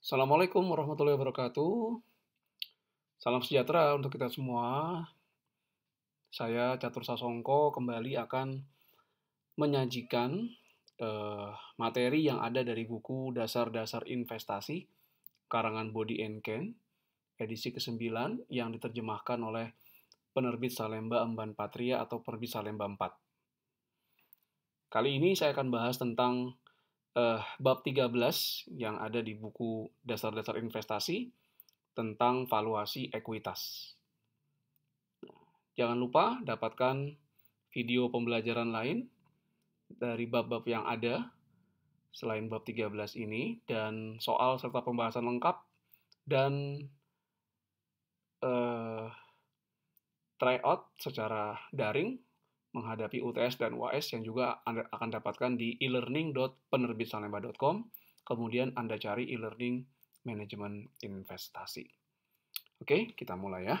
Assalamualaikum warahmatullahi wabarakatuh. Salam sejahtera untuk kita semua. Saya Catur Sasongko kembali akan menyajikan eh, materi yang ada dari buku Dasar-Dasar Investasi karangan Body and Ken edisi ke-9 yang diterjemahkan oleh penerbit Salemba Emban Patria atau penerbit Salemba 4. Kali ini saya akan bahas tentang uh, bab 13 yang ada di buku Dasar-dasar Investasi tentang valuasi ekuitas. Jangan lupa dapatkan video pembelajaran lain dari bab-bab yang ada selain bab 13 ini dan soal serta pembahasan lengkap dan uh, eh, tryout secara daring menghadapi UTS dan UAS yang juga Anda akan dapatkan di e-learning.penerbitsalemba.com. Kemudian Anda cari e-learning manajemen investasi. Oke, kita mulai ya.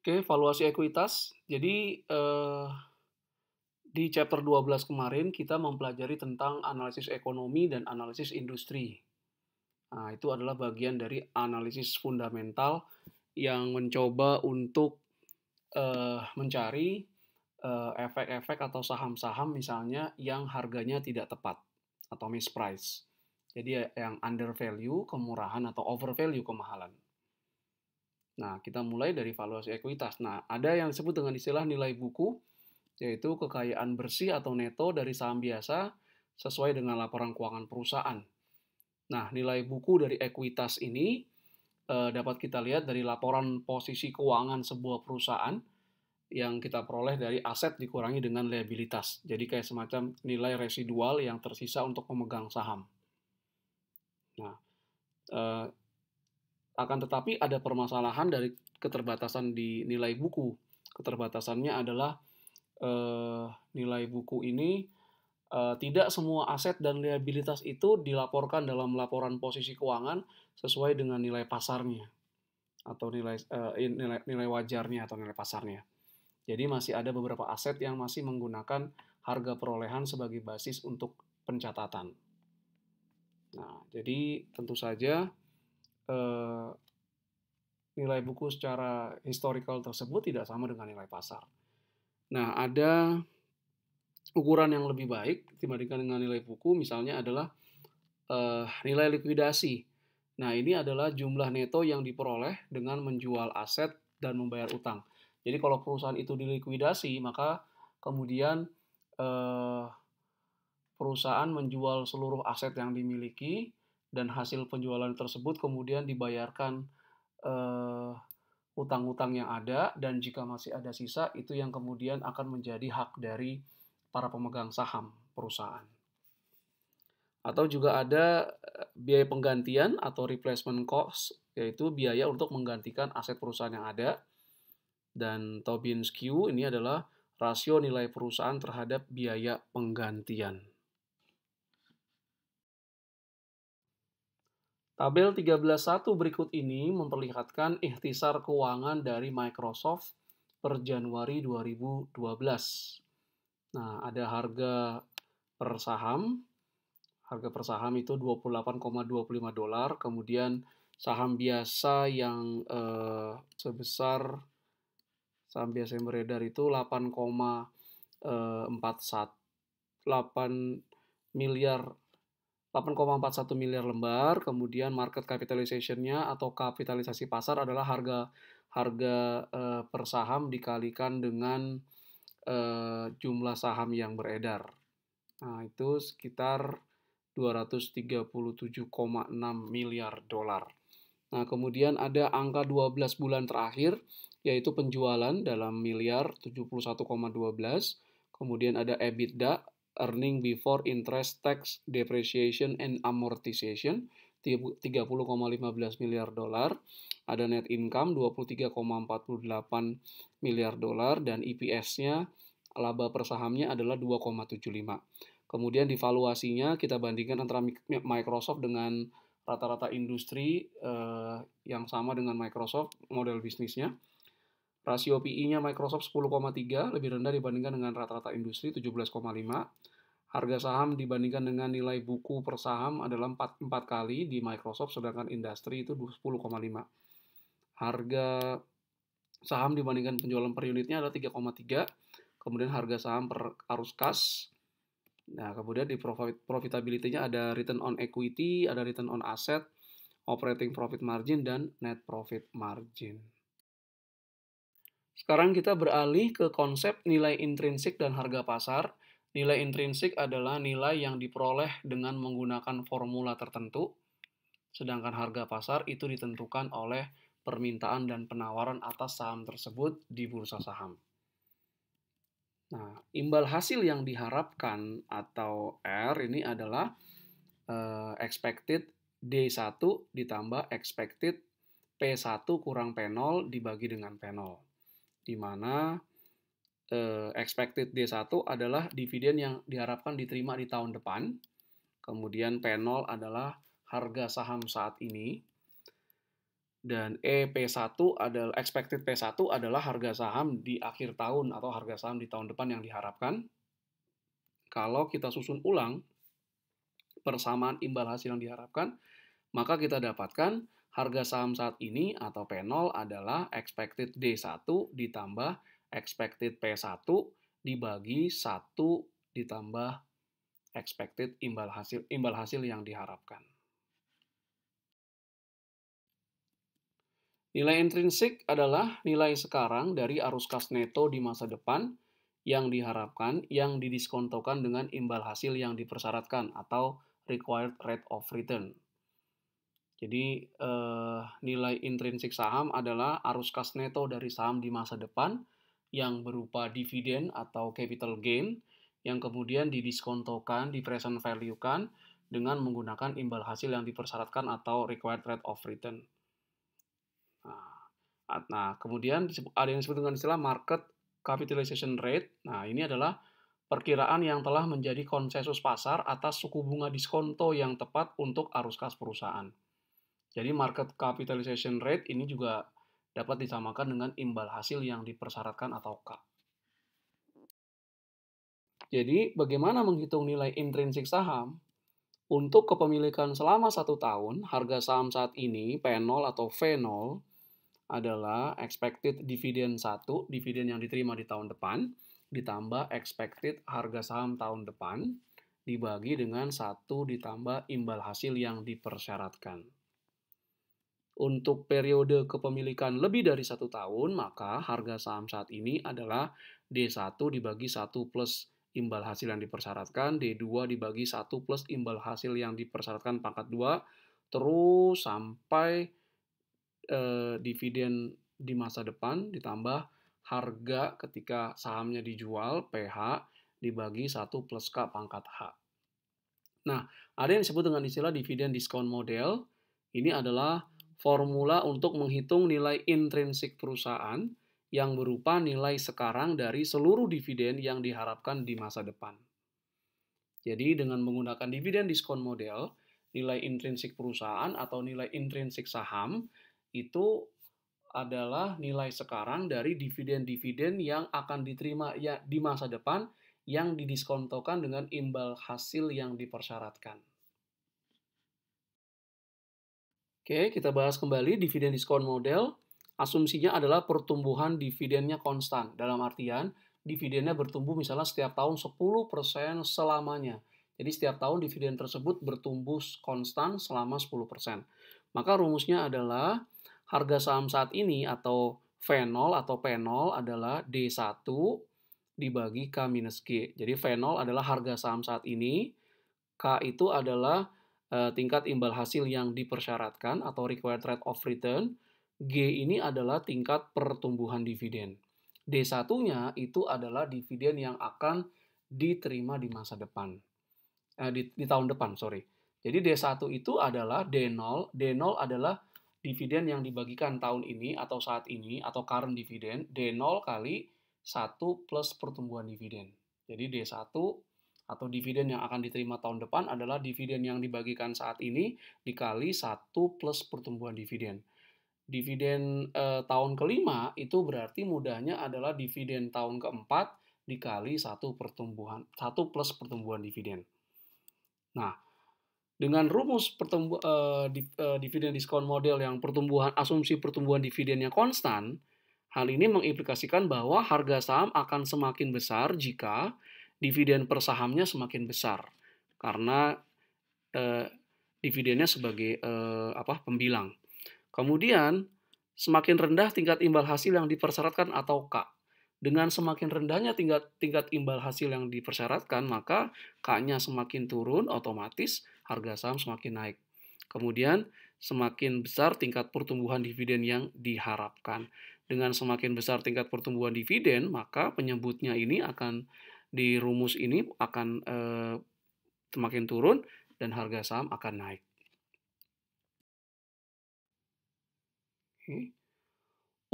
Oke, valuasi ekuitas. Jadi, eh, di chapter 12 kemarin kita mempelajari tentang analisis ekonomi dan analisis industri. Nah, itu adalah bagian dari analisis fundamental yang mencoba untuk uh, mencari eh, efek-efek uh, atau saham-saham misalnya yang harganya tidak tepat atau misprice. Jadi ya, yang under value, kemurahan atau over value, kemahalan. Nah, kita mulai dari valuasi ekuitas. Nah, ada yang disebut dengan istilah nilai buku, yaitu kekayaan bersih atau neto dari saham biasa sesuai dengan laporan keuangan perusahaan. Nah, nilai buku dari ekuitas ini eh, dapat kita lihat dari laporan posisi keuangan sebuah perusahaan yang kita peroleh dari aset dikurangi dengan liabilitas. Jadi kayak semacam nilai residual yang tersisa untuk pemegang saham. Nah, eh, akan tetapi ada permasalahan dari keterbatasan di nilai buku. Keterbatasannya adalah eh, nilai buku ini Eh, tidak semua aset dan liabilitas itu dilaporkan dalam laporan posisi keuangan sesuai dengan nilai pasarnya atau nilai uh, nilai nilai wajarnya atau nilai pasarnya. Jadi masih ada beberapa aset yang masih menggunakan harga perolehan sebagai basis untuk pencatatan. Nah, jadi tentu saja eh, nilai buku secara historical tersebut tidak sama dengan nilai pasar. Nah, ada ukuran yang lebih baik dibandingkan dengan nilai buku misalnya adalah uh, nilai likuidasi. Nah, ini adalah jumlah neto yang diperoleh dengan menjual aset dan membayar utang. Jadi kalau perusahaan itu dilikuidasi, maka kemudian eh, perusahaan menjual seluruh aset yang dimiliki dan hasil penjualan tersebut kemudian dibayarkan utang eh, utang-utang yang ada dan jika masih ada sisa itu yang kemudian akan menjadi hak dari para pemegang saham perusahaan. Atau juga ada eh, biaya penggantian atau replacement cost, yaitu biaya untuk menggantikan aset perusahaan yang ada. Dan Tobin's Q ini adalah rasio nilai perusahaan terhadap biaya penggantian. Tabel 13.1 berikut ini memperlihatkan ikhtisar keuangan dari Microsoft per Januari 2012. Nah, ada harga per saham. Harga per saham itu 28,25 dolar. Kemudian saham biasa yang eh, sebesar saham biasa yang beredar itu 8,41 8 eh, miliar 8,41 miliar lembar. Kemudian market capitalization-nya atau kapitalisasi pasar adalah harga harga eh, per saham dikalikan dengan eh, jumlah saham yang beredar. Nah, itu sekitar 237,6 miliar dolar. Nah, kemudian ada angka 12 bulan terakhir, yaitu penjualan dalam miliar 71,12. Kemudian ada EBITDA, earning before interest, tax, depreciation, and amortization, 30,15 miliar dolar ada net income 23,48 miliar dolar dan EPS-nya laba per sahamnya adalah 2,75. Kemudian di valuasinya kita bandingkan antara Microsoft dengan rata-rata industri eh, yang sama dengan Microsoft model bisnisnya. Rasio PI-nya Microsoft 10,3 lebih rendah dibandingkan dengan rata-rata industri 17,5. Harga saham dibandingkan dengan nilai buku per saham adalah 4, kali di Microsoft sedangkan industri itu harga saham dibandingkan penjualan per unitnya adalah 3,3 kemudian harga saham per arus kas nah kemudian di profit profitability-nya ada return on equity ada return on asset operating profit margin dan net profit margin sekarang kita beralih ke konsep nilai intrinsik dan harga pasar nilai intrinsik adalah nilai yang diperoleh dengan menggunakan formula tertentu sedangkan harga pasar itu ditentukan oleh permintaan dan penawaran atas saham tersebut di bursa saham. Nah, imbal hasil yang diharapkan atau R ini adalah uh, expected D1 ditambah expected P1 kurang P0 dibagi dengan P0. Di mana uh, expected D1 adalah dividen yang diharapkan diterima di tahun depan. Kemudian P0 adalah harga saham saat ini dan EP1 eh, adalah expected P1 adalah harga saham di akhir tahun atau harga saham di tahun depan yang diharapkan. Kalau kita susun ulang persamaan imbal hasil yang diharapkan, maka kita dapatkan harga saham saat ini atau P0 adalah expected D1 ditambah expected P1 dibagi 1 ditambah expected imbal hasil imbal hasil yang diharapkan. Nilai intrinsik adalah nilai sekarang dari arus kas neto di masa depan yang diharapkan yang didiskontokan dengan imbal hasil yang dipersyaratkan atau required rate of return. Jadi eh, nilai intrinsik saham adalah arus kas neto dari saham di masa depan yang berupa dividen atau capital gain yang kemudian didiskontokan, di present value-kan dengan menggunakan imbal hasil yang dipersyaratkan atau required rate of return. Nah, nah kemudian ada yang disebut dengan istilah market capitalization rate. Nah, ini adalah perkiraan yang telah menjadi konsensus pasar atas suku bunga diskonto yang tepat untuk arus kas perusahaan. Jadi market capitalization rate ini juga dapat disamakan dengan imbal hasil yang dipersyaratkan atau K. Jadi, bagaimana menghitung nilai intrinsik saham? Untuk kepemilikan selama satu tahun, harga saham saat ini P0 atau V0 adalah expected dividend 1, dividen yang diterima di tahun depan, ditambah expected harga saham tahun depan, dibagi dengan satu ditambah imbal hasil yang dipersyaratkan. Untuk periode kepemilikan lebih dari satu tahun, maka harga saham saat ini adalah D1 dibagi 1 plus imbal hasil yang dipersyaratkan, D2 dibagi 1 plus imbal hasil yang dipersyaratkan pangkat 2, terus sampai eh, dividen di masa depan ditambah harga ketika sahamnya dijual PH dibagi 1 plus K pangkat H. Nah, ada yang disebut dengan istilah dividen diskon model. Ini adalah formula untuk menghitung nilai intrinsik perusahaan yang berupa nilai sekarang dari seluruh dividen yang diharapkan di masa depan. Jadi dengan menggunakan dividen diskon model, nilai intrinsik perusahaan atau nilai intrinsik saham itu adalah nilai sekarang dari dividen-dividen yang akan diterima ya di masa depan yang didiskontokan dengan imbal hasil yang dipersyaratkan. Oke, kita bahas kembali dividen diskon model. Asumsinya adalah pertumbuhan dividennya konstan. Dalam artian, dividennya bertumbuh misalnya setiap tahun 10% selamanya. Jadi setiap tahun dividen tersebut bertumbuh konstan selama 10%. Maka rumusnya adalah harga saham saat ini atau V0 atau P0 adalah D1 dibagi K minus G. Jadi V0 adalah harga saham saat ini, K itu adalah eh, tingkat imbal hasil yang dipersyaratkan atau required rate of return, G ini adalah tingkat pertumbuhan dividen. D1-nya itu adalah dividen yang akan diterima di masa depan. Eh, di, di tahun depan, sorry. Jadi D1 itu adalah D0, D0 adalah dividen yang dibagikan tahun ini atau saat ini atau current dividen, D0 kali 1 plus pertumbuhan dividen. Jadi D1 atau dividen yang akan diterima tahun depan adalah dividen yang dibagikan saat ini dikali 1 plus pertumbuhan dividen. Dividen eh, tahun kelima itu berarti mudahnya adalah dividen tahun keempat dikali 1 pertumbuhan 1 plus pertumbuhan dividen. Nah, dengan rumus pertumbuh, eh, uh, di, uh, dividen diskon model yang pertumbuhan asumsi pertumbuhan dividennya konstan, hal ini mengimplikasikan bahwa harga saham akan semakin besar jika dividen per sahamnya semakin besar karena uh, dividennya sebagai uh, apa pembilang. Kemudian semakin rendah tingkat imbal hasil yang dipersyaratkan atau K. Dengan semakin rendahnya tingkat tingkat imbal hasil yang dipersyaratkan, maka K-nya semakin turun otomatis harga saham semakin naik. Kemudian, semakin besar tingkat pertumbuhan dividen yang diharapkan. Dengan semakin besar tingkat pertumbuhan dividen, maka penyebutnya ini akan di rumus ini akan eh, semakin turun dan harga saham akan naik.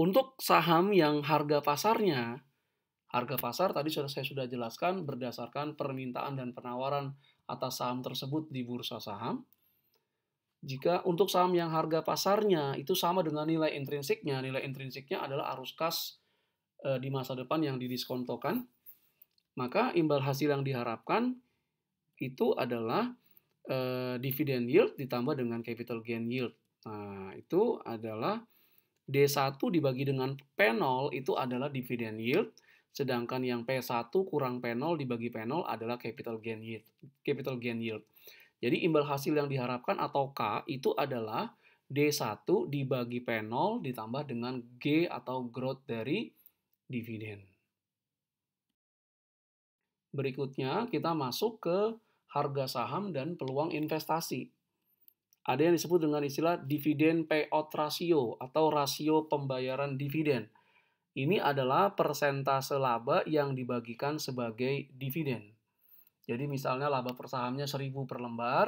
Untuk saham yang harga pasarnya, harga pasar tadi sudah saya sudah jelaskan berdasarkan permintaan dan penawaran atas saham tersebut di bursa saham. Jika untuk saham yang harga pasarnya itu sama dengan nilai intrinsiknya, nilai intrinsiknya adalah arus kas e, di masa depan yang didiskontokan, maka imbal hasil yang diharapkan itu adalah e, dividend yield ditambah dengan capital gain yield. Nah, itu adalah D1 dibagi dengan P0 itu adalah dividend yield Sedangkan yang P1 kurang P0 dibagi P0 adalah capital gain yield. Capital gain yield. Jadi imbal hasil yang diharapkan atau K itu adalah D1 dibagi P0 ditambah dengan G atau growth dari dividen. Berikutnya kita masuk ke harga saham dan peluang investasi. Ada yang disebut dengan istilah dividen payout ratio atau rasio pembayaran dividen ini adalah persentase laba yang dibagikan sebagai dividen. Jadi misalnya laba persahamnya sahamnya 1000 per lembar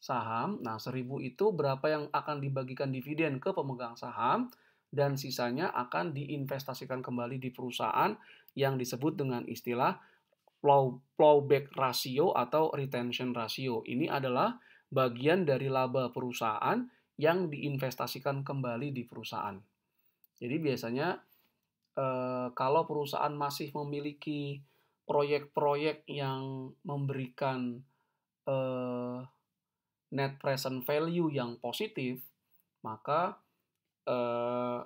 saham. Nah, 1000 itu berapa yang akan dibagikan dividen ke pemegang saham dan sisanya akan diinvestasikan kembali di perusahaan yang disebut dengan istilah plowback ratio atau retention ratio. Ini adalah bagian dari laba perusahaan yang diinvestasikan kembali di perusahaan. Jadi biasanya Eh, kalau perusahaan masih memiliki proyek-proyek yang memberikan uh, net present value yang positif, maka uh,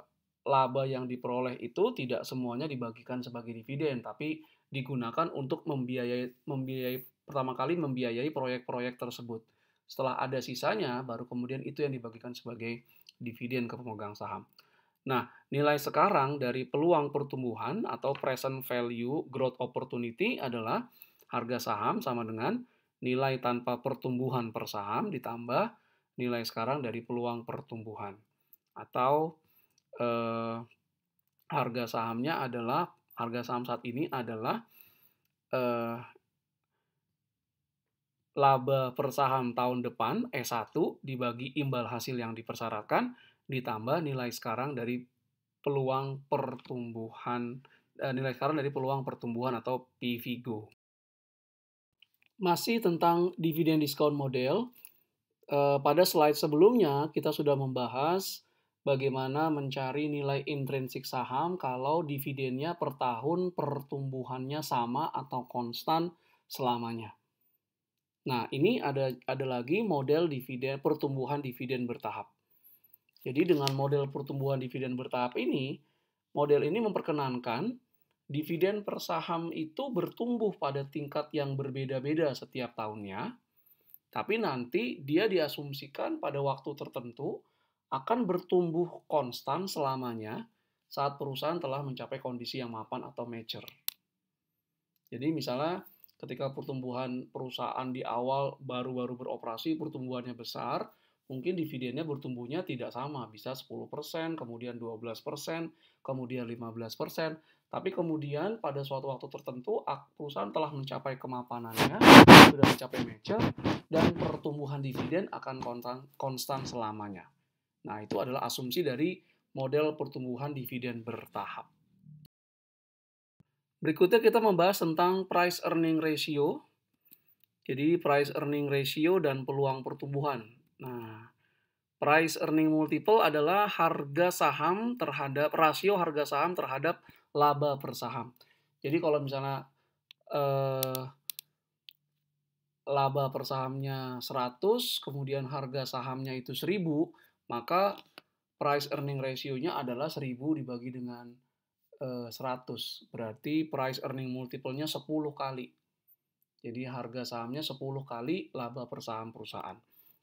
laba yang diperoleh itu tidak semuanya dibagikan sebagai dividen, tapi digunakan untuk membiayai, membiayai pertama kali membiayai proyek-proyek tersebut. Setelah ada sisanya, baru kemudian itu yang dibagikan sebagai dividen ke pemegang saham. Nah, nilai sekarang dari peluang pertumbuhan atau present value growth opportunity adalah harga saham sama dengan nilai tanpa pertumbuhan per saham ditambah nilai sekarang dari peluang pertumbuhan. Atau eh, harga sahamnya adalah harga saham saat ini adalah eh, laba per saham tahun depan e 1 dibagi imbal hasil yang dipersyaratkan ditambah nilai sekarang dari peluang pertumbuhan eh, nilai sekarang dari peluang pertumbuhan atau PVGO. Masih tentang dividen Discount model, eh, pada slide sebelumnya kita sudah membahas bagaimana mencari nilai intrinsik saham kalau dividennya per tahun pertumbuhannya sama atau konstan selamanya. Nah, ini ada ada lagi model dividen pertumbuhan dividen bertahap. Jadi dengan model pertumbuhan dividen bertahap ini, model ini memperkenankan dividen per saham itu bertumbuh pada tingkat yang berbeda-beda setiap tahunnya, tapi nanti dia diasumsikan pada waktu tertentu akan bertumbuh konstan selamanya saat perusahaan telah mencapai kondisi yang mapan atau mature. Jadi misalnya ketika pertumbuhan perusahaan di awal baru-baru beroperasi pertumbuhannya besar, mungkin dividennya bertumbuhnya tidak sama, bisa 10%, kemudian 12%, kemudian 15%, tapi kemudian pada suatu waktu tertentu perusahaan telah mencapai kemapanannya, sudah mencapai mature, dan pertumbuhan dividen akan konstan, konstan selamanya. Nah, itu adalah asumsi dari model pertumbuhan dividen bertahap. Berikutnya kita membahas tentang price earning ratio. Jadi price earning ratio dan peluang pertumbuhan Nah, price earning multiple adalah harga saham terhadap rasio harga saham terhadap laba per saham. Jadi kalau misalnya eh, laba per sahamnya 100, kemudian harga sahamnya itu 1000, maka price earning ratio-nya adalah 1000 dibagi dengan eh, 100. Berarti price earning multiple-nya 10 kali. Jadi harga sahamnya 10 kali laba per saham perusahaan.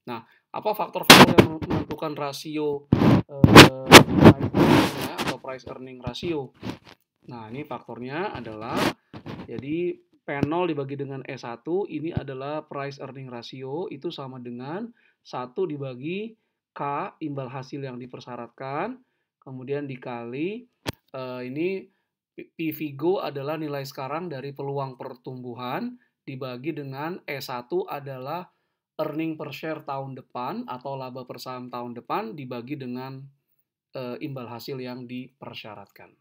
Nah, apa faktor-faktor yang menentukan rasio eh, atau price earning ratio? Nah, ini faktornya adalah jadi P0 dibagi dengan E1 ini adalah price earning ratio itu sama dengan 1 dibagi K imbal hasil yang dipersyaratkan kemudian dikali eh, ini PVGO adalah nilai sekarang dari peluang pertumbuhan dibagi dengan E1 adalah earning per share tahun depan atau laba per saham tahun depan dibagi dengan e, imbal hasil yang dipersyaratkan.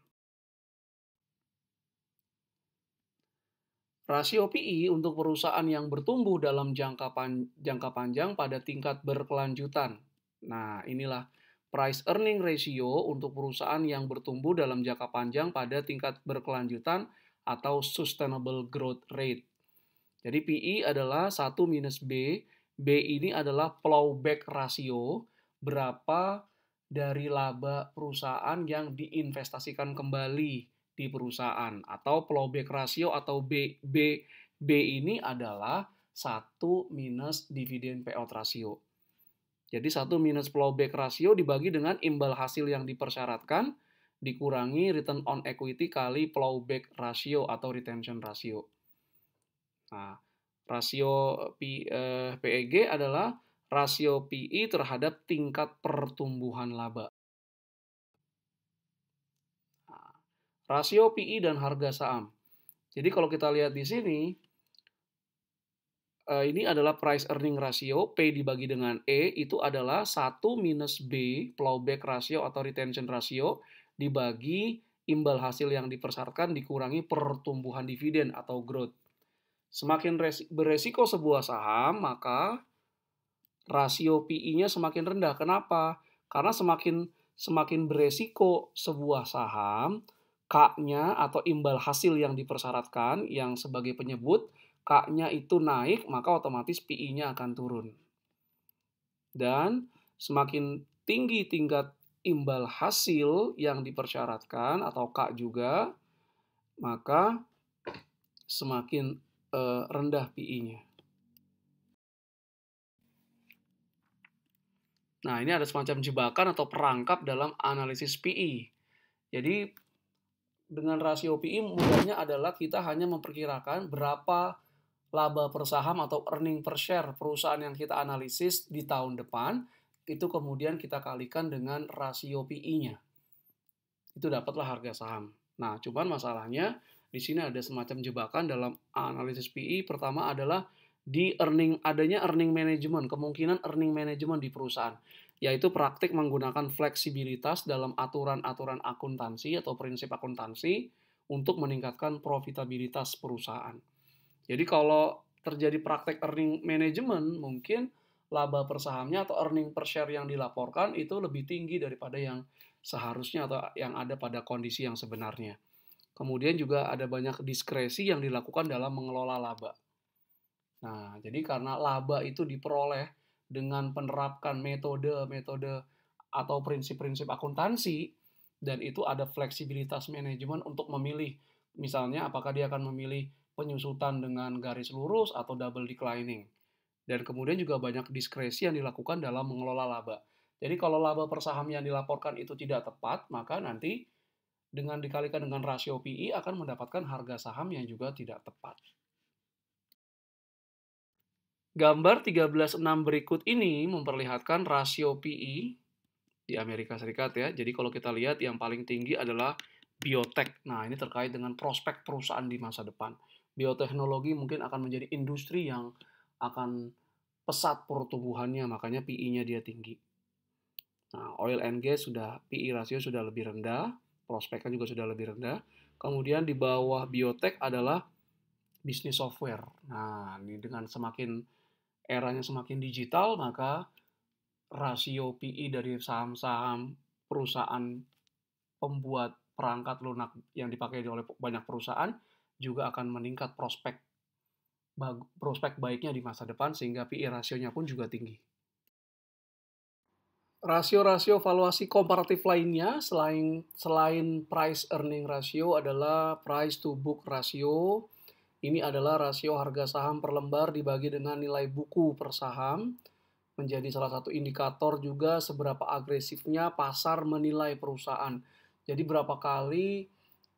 Rasio PI e untuk perusahaan yang bertumbuh dalam jangka, pan, jangka panjang pada tingkat berkelanjutan. Nah, inilah price earning ratio untuk perusahaan yang bertumbuh dalam jangka panjang pada tingkat berkelanjutan atau sustainable growth rate. Jadi PI e adalah 1 minus B B ini adalah plowback rasio berapa dari laba perusahaan yang diinvestasikan kembali di perusahaan atau plowback rasio atau B B B ini adalah satu minus dividen payout rasio Jadi satu minus plowback rasio dibagi dengan imbal hasil yang dipersyaratkan dikurangi return on equity kali plowback rasio atau retention rasio Nah, Rasio P, eh, PEG adalah rasio PI e terhadap tingkat pertumbuhan laba. Nah, rasio PI e dan harga saham. Jadi kalau kita lihat di sini, eh, ini adalah price earning ratio, P dibagi dengan E, itu adalah 1 minus B, plowback ratio atau retention ratio, dibagi imbal hasil yang dipersyaratkan dikurangi pertumbuhan dividen atau growth. Semakin beresiko sebuah saham, maka rasio PI-nya semakin rendah. Kenapa? Karena semakin semakin beresiko sebuah saham, K-nya atau imbal hasil yang dipersyaratkan yang sebagai penyebut, K-nya itu naik, maka otomatis PI-nya akan turun. Dan semakin tinggi tingkat imbal hasil yang dipersyaratkan atau K juga, maka semakin uh, rendah PI-nya. Nah, ini ada semacam jebakan atau perangkap dalam analisis PI. E. Jadi, dengan rasio PI e, mudahnya adalah kita hanya memperkirakan berapa laba per saham atau earning per share perusahaan yang kita analisis di tahun depan, itu kemudian kita kalikan dengan rasio PI-nya. Itu dapatlah harga saham. Nah, cuman masalahnya di sini ada semacam jebakan dalam analisis PI. E. Pertama adalah di earning adanya earning management, kemungkinan earning management di perusahaan, yaitu praktik menggunakan fleksibilitas dalam aturan-aturan akuntansi atau prinsip akuntansi untuk meningkatkan profitabilitas perusahaan. Jadi kalau terjadi praktek earning management, mungkin laba per sahamnya atau earning per share yang dilaporkan itu lebih tinggi daripada yang seharusnya atau yang ada pada kondisi yang sebenarnya. Kemudian juga ada banyak diskresi yang dilakukan dalam mengelola laba. Nah, jadi karena laba itu diperoleh dengan penerapkan metode-metode atau prinsip-prinsip akuntansi, dan itu ada fleksibilitas manajemen untuk memilih, misalnya apakah dia akan memilih penyusutan dengan garis lurus atau double declining. Dan kemudian juga banyak diskresi yang dilakukan dalam mengelola laba. Jadi kalau laba persaham yang dilaporkan itu tidak tepat, maka nanti dengan dikalikan dengan rasio PI akan mendapatkan harga saham yang juga tidak tepat. Gambar 13.6 berikut ini memperlihatkan rasio PI di Amerika Serikat ya. Jadi kalau kita lihat yang paling tinggi adalah biotek. Nah, ini terkait dengan prospek perusahaan di masa depan. Bioteknologi mungkin akan menjadi industri yang akan pesat pertumbuhannya, makanya PI-nya dia tinggi. Nah, oil and gas sudah PI rasio sudah lebih rendah prospeknya juga sudah lebih rendah. Kemudian di bawah biotek adalah bisnis software. Nah, ini dengan semakin eranya semakin digital, maka rasio PI e dari saham-saham perusahaan pembuat perangkat lunak yang dipakai oleh banyak perusahaan juga akan meningkat prospek prospek baiknya di masa depan sehingga PI e rasionya pun juga tinggi. Rasio-rasio valuasi komparatif lainnya selain selain price earning ratio adalah price to book ratio. Ini adalah rasio harga saham per lembar dibagi dengan nilai buku per saham. Menjadi salah satu indikator juga seberapa agresifnya pasar menilai perusahaan. Jadi berapa kali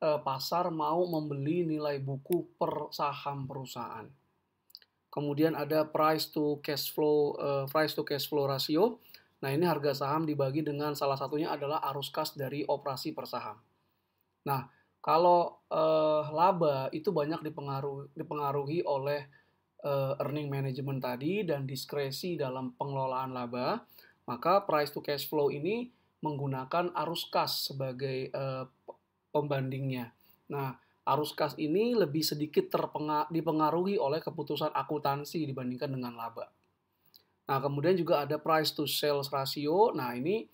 eh, pasar mau membeli nilai buku per saham perusahaan. Kemudian ada price to cash flow eh, price to cash flow ratio Nah, ini harga saham dibagi dengan salah satunya adalah arus kas dari operasi per saham. Nah, kalau eh, laba itu banyak dipengaruhi, dipengaruhi oleh eh, earning management tadi dan diskresi dalam pengelolaan laba, maka price to cash flow ini menggunakan arus kas sebagai eh, pembandingnya. Nah, arus kas ini lebih sedikit dipengaruhi oleh keputusan akuntansi dibandingkan dengan laba. Nah, kemudian juga ada price to sales ratio. Nah, ini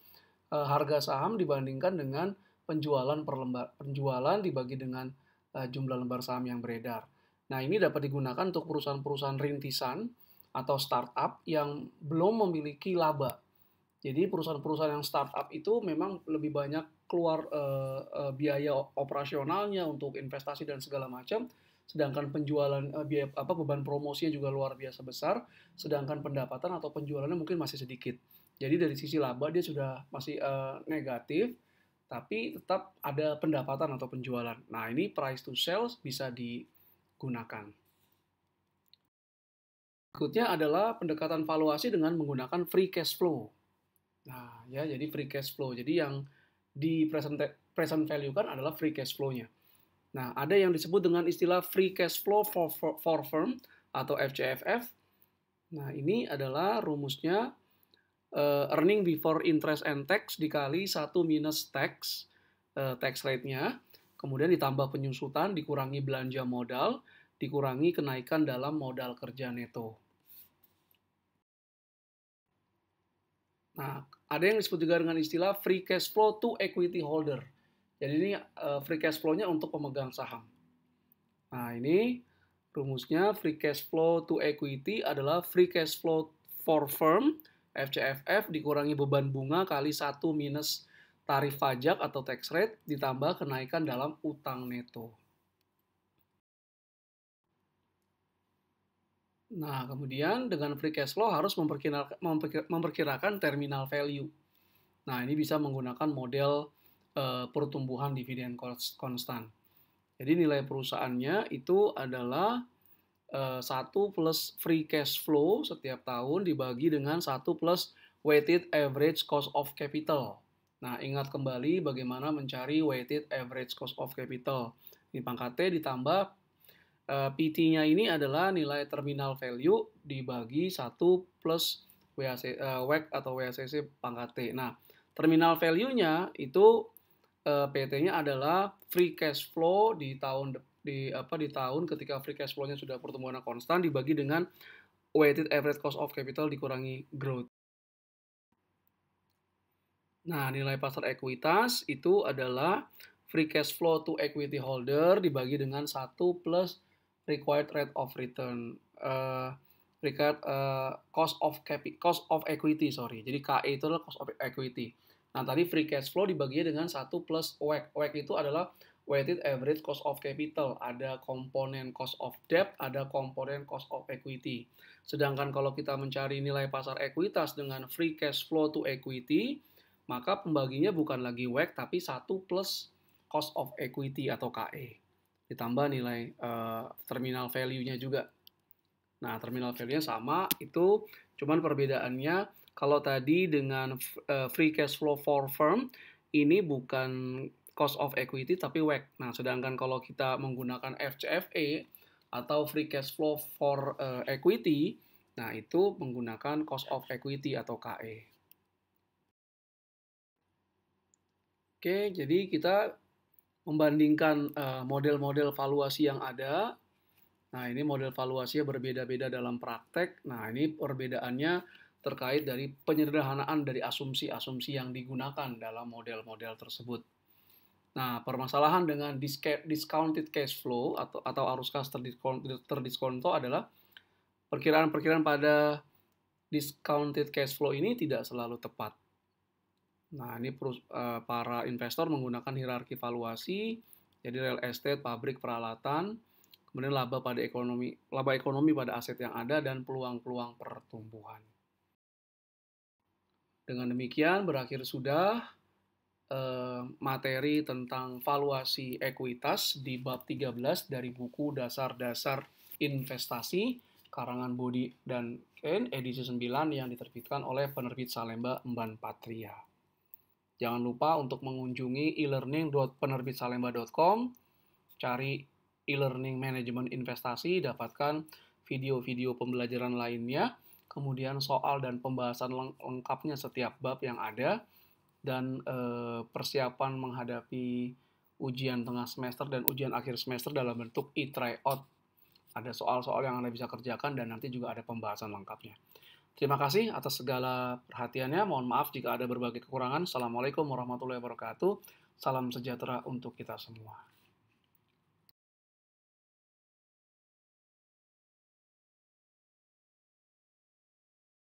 e, harga saham dibandingkan dengan penjualan per lembar penjualan dibagi dengan e, jumlah lembar saham yang beredar. Nah, ini dapat digunakan untuk perusahaan-perusahaan rintisan atau startup yang belum memiliki laba. Jadi perusahaan-perusahaan yang startup itu memang lebih banyak keluar e, e, biaya operasionalnya untuk investasi dan segala macam sedangkan penjualan uh, biaya apa beban promosinya juga luar biasa besar, sedangkan pendapatan atau penjualannya mungkin masih sedikit. Jadi dari sisi laba dia sudah masih uh, negatif, tapi tetap ada pendapatan atau penjualan. Nah ini price to sales bisa digunakan. Berikutnya adalah pendekatan valuasi dengan menggunakan free cash flow. Nah, ya jadi free cash flow. Jadi yang di present present value kan adalah free cash flow-nya. Nah, ada yang disebut dengan istilah free cash flow for, for, for firm atau FCFF. Nah, ini adalah rumusnya uh, earning before interest and tax dikali 1 minus tax, uh, tax rate-nya, kemudian ditambah penyusutan, dikurangi belanja modal, dikurangi kenaikan dalam modal kerja neto. Nah, ada yang disebut juga dengan istilah free cash flow to equity holder. Jadi ini eh, free cash flow-nya untuk pemegang saham. Nah, ini rumusnya free cash flow to equity adalah free cash flow for firm FCFF dikurangi beban bunga kali 1 minus tarif pajak atau tax rate ditambah kenaikan dalam utang neto. Nah, kemudian dengan free cash flow harus memperkirakan terminal value. Nah, ini bisa menggunakan model Eh, pertumbuhan dividen konstan. Jadi nilai perusahaannya itu adalah eh, satu plus free cash flow setiap tahun dibagi dengan satu plus weighted average cost of capital. Nah, ingat kembali bagaimana mencari weighted average cost of capital. Ini pangkat T ditambah uh, eh, PT-nya ini adalah nilai terminal value dibagi 1 plus WAC, uh, WAC atau WACC pangkat T. Nah, terminal value-nya itu uh, eh, PT-nya adalah free cash flow di tahun di apa di tahun ketika free cash flow-nya sudah pertumbuhan konstan dibagi dengan weighted average cost of capital dikurangi growth. Nah, nilai pasar ekuitas itu adalah free cash flow to equity holder dibagi dengan 1 plus required rate of return. Uh, required uh, cost of capi, cost of equity, sorry. Jadi KE itu adalah cost of equity. Nah, tadi free cash flow dibagi dengan 1 plus WACC. E WACC e itu adalah weighted average cost of capital. Ada komponen cost of debt, ada komponen cost of equity. Sedangkan kalau kita mencari nilai pasar ekuitas dengan free cash flow to equity, maka pembaginya bukan lagi WACC e tapi 1 plus cost of equity atau KE. Ditambah nilai uh, terminal value-nya juga. Nah, terminal value-nya sama, itu cuman perbedaannya kalau tadi dengan uh, free cash flow for firm, ini bukan cost of equity tapi WACC. Nah, sedangkan kalau kita menggunakan FCFE atau free cash flow for uh, equity, nah itu menggunakan cost of equity atau KE. Oke, jadi kita membandingkan eh, model-model uh, valuasi yang ada. Nah, ini model valuasinya berbeda-beda dalam praktek. Nah, ini perbedaannya terkait dari penyederhanaan dari asumsi-asumsi yang digunakan dalam model-model tersebut. Nah, permasalahan dengan discounted cash flow atau, atau arus kas terdiskonto adalah perkiraan-perkiraan pada discounted cash flow ini tidak selalu tepat. Nah, ini eh, para investor menggunakan hierarki valuasi, jadi real estate, pabrik, peralatan, kemudian laba pada ekonomi, laba ekonomi pada aset yang ada dan peluang-peluang pertumbuhan. Dengan demikian berakhir sudah eh, materi tentang valuasi ekuitas di bab 13 dari buku Dasar-dasar Investasi karangan Bodi dan Ken edisi 9 yang diterbitkan oleh penerbit Salemba Mban Patria. Jangan lupa untuk mengunjungi e-learning.penerbitsalemba.com, cari e-learning manajemen investasi, dapatkan video-video pembelajaran lainnya kemudian soal dan pembahasan lengkapnya setiap bab yang ada, dan e, persiapan menghadapi ujian tengah semester dan ujian akhir semester dalam bentuk e out Ada soal-soal yang Anda bisa kerjakan dan nanti juga ada pembahasan lengkapnya. Terima kasih atas segala perhatiannya. Mohon maaf jika ada berbagai kekurangan. Assalamualaikum warahmatullahi wabarakatuh. Salam sejahtera untuk kita semua.